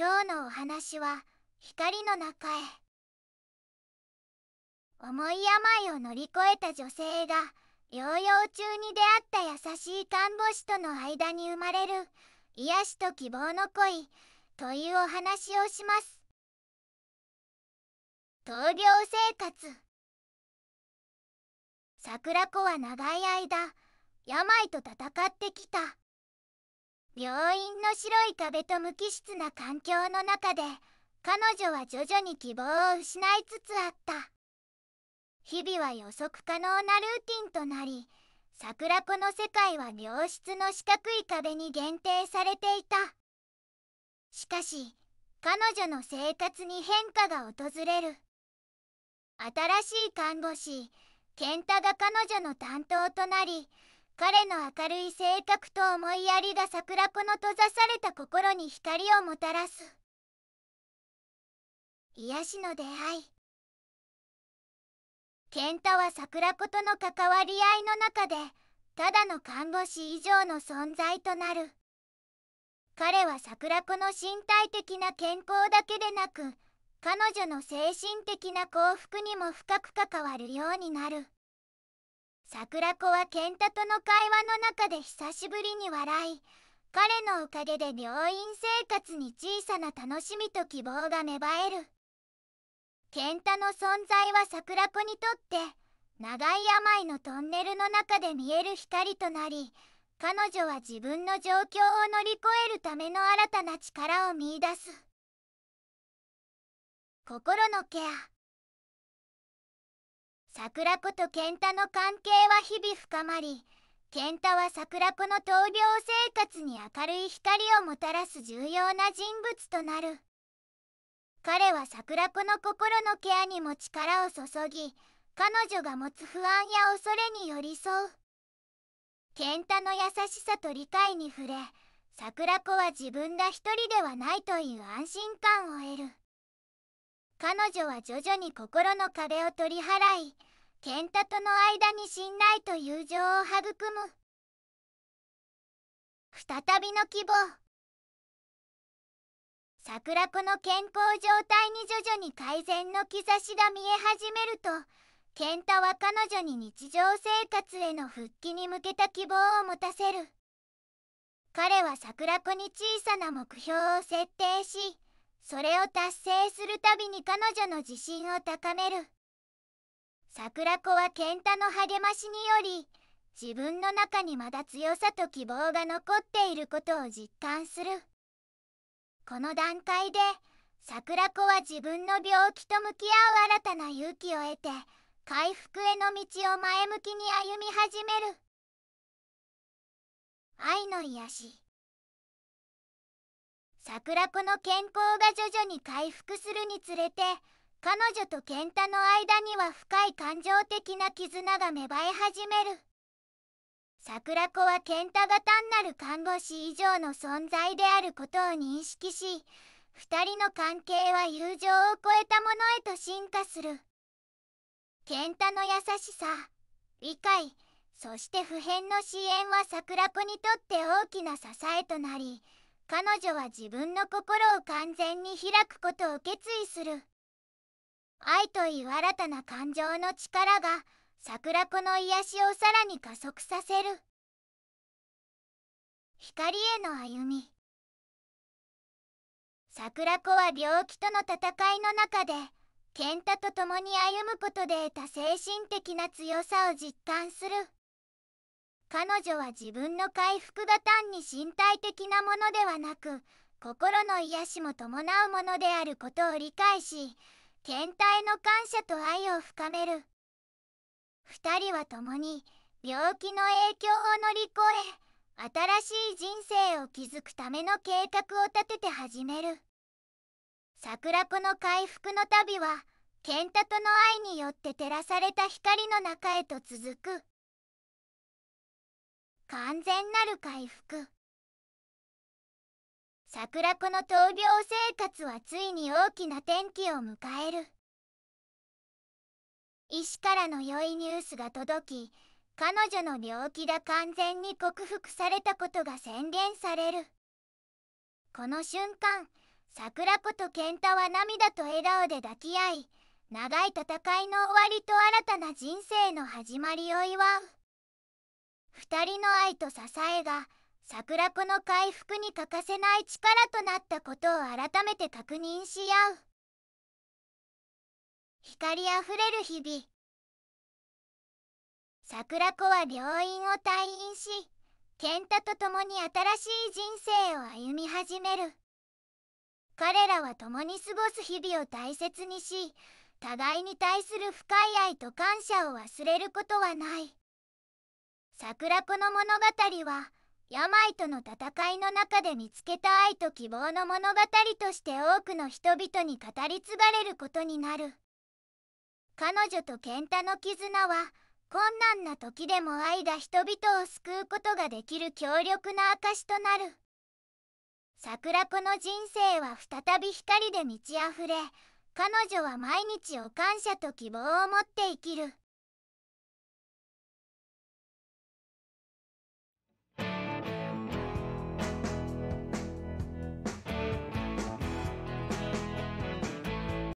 今日のお話は光の中へ重い病を乗り越えた女性が療養中に出会った優しい看護師との間に生まれる癒しと希望の恋というお話をします闘病生活桜子は長い間病と戦ってきた病院の白い壁と無機質な環境の中で彼女は徐々に希望を失いつつあった日々は予測可能なルーティンとなり桜子の世界は良質の四角い壁に限定されていたしかし彼女の生活に変化が訪れる新しい看護師健太が彼女の担当となり彼の明るい性格と思いやりが桜子の閉ざされた心に光をもたらす癒しの出会い健太は桜子との関わり合いの中でただの看護師以上の存在となる彼は桜子の身体的な健康だけでなく彼女の精神的な幸福にも深く関わるようになる。桜子は健太との会話の中で久しぶりに笑い彼のおかげで病院生活に小さな楽しみと希望が芽生える健太の存在は桜子にとって長い病のトンネルの中で見える光となり彼女は自分の状況を乗り越えるための新たな力を見いだす心のケア桜子と健太の関係は日々深まり健太は桜子の闘病生活に明るい光をもたらす重要な人物となる彼は桜子の心のケアにも力を注ぎ彼女が持つ不安や恐れに寄り添う健太の優しさと理解に触れ桜子は自分が一人ではないという安心感を得る彼女は徐々に心の壁を取り払い健太との間に信頼と友情を育む再びの希望桜子の健康状態に徐々に改善の兆しが見え始めると健太は彼女に日常生活への復帰に向けた希望を持たせる彼は桜子に小さな目標を設定しそれを達成するたびに彼女の自信を高める桜子は健太の励ましにより自分の中にまだ強さと希望が残っていることを実感するこの段階で桜子は自分の病気と向き合う新たな勇気を得て回復への道を前向きに歩み始める愛の癒し桜子の健康が徐々に回復するにつれて彼女と健太の間には深い感情的な絆が芽生え始める桜子は健太が単なる看護師以上の存在であることを認識し2人の関係は友情を超えたものへと進化する健太の優しさ理解そして普遍の支援は桜子にとって大きな支えとなり彼女は自分の心を完全に開くことを決意する。愛という新たな感情の力が桜子の癒しをさらに加速させる光への歩み桜子は病気との戦いの中で健太と共に歩むことで得た精神的な強さを実感する彼女は自分の回復が単に身体的なものではなく心の癒しも伴うものであることを理解し天体の感謝と愛を深める2人は共に病気の影響を乗り越え新しい人生を築くための計画を立てて始める桜子の回復の旅は健太との愛によって照らされた光の中へと続く完全なる回復桜子の闘病生活はついに大きな転機を迎える医師からの良いニュースが届き彼女の病気が完全に克服されたことが宣言されるこの瞬間桜子と健太は涙と笑顔で抱き合い長い戦いの終わりと新たな人生の始まりを祝う2人の愛と支えが桜子の回復に欠かせない力となったことを改めて確認し合う光あふれる日々桜子は病院を退院し健太と共に新しい人生を歩み始める彼らは共に過ごす日々を大切にし互いに対する深い愛と感謝を忘れることはない桜子の物語は病との戦いの中で見つけた愛と希望の物語として多くの人々に語り継がれることになる彼女と健太の絆は困難な時でも愛が人々を救うことができる強力な証となる桜子の人生は再び光で満ち溢れ彼女は毎日を感謝と希望を持って生きる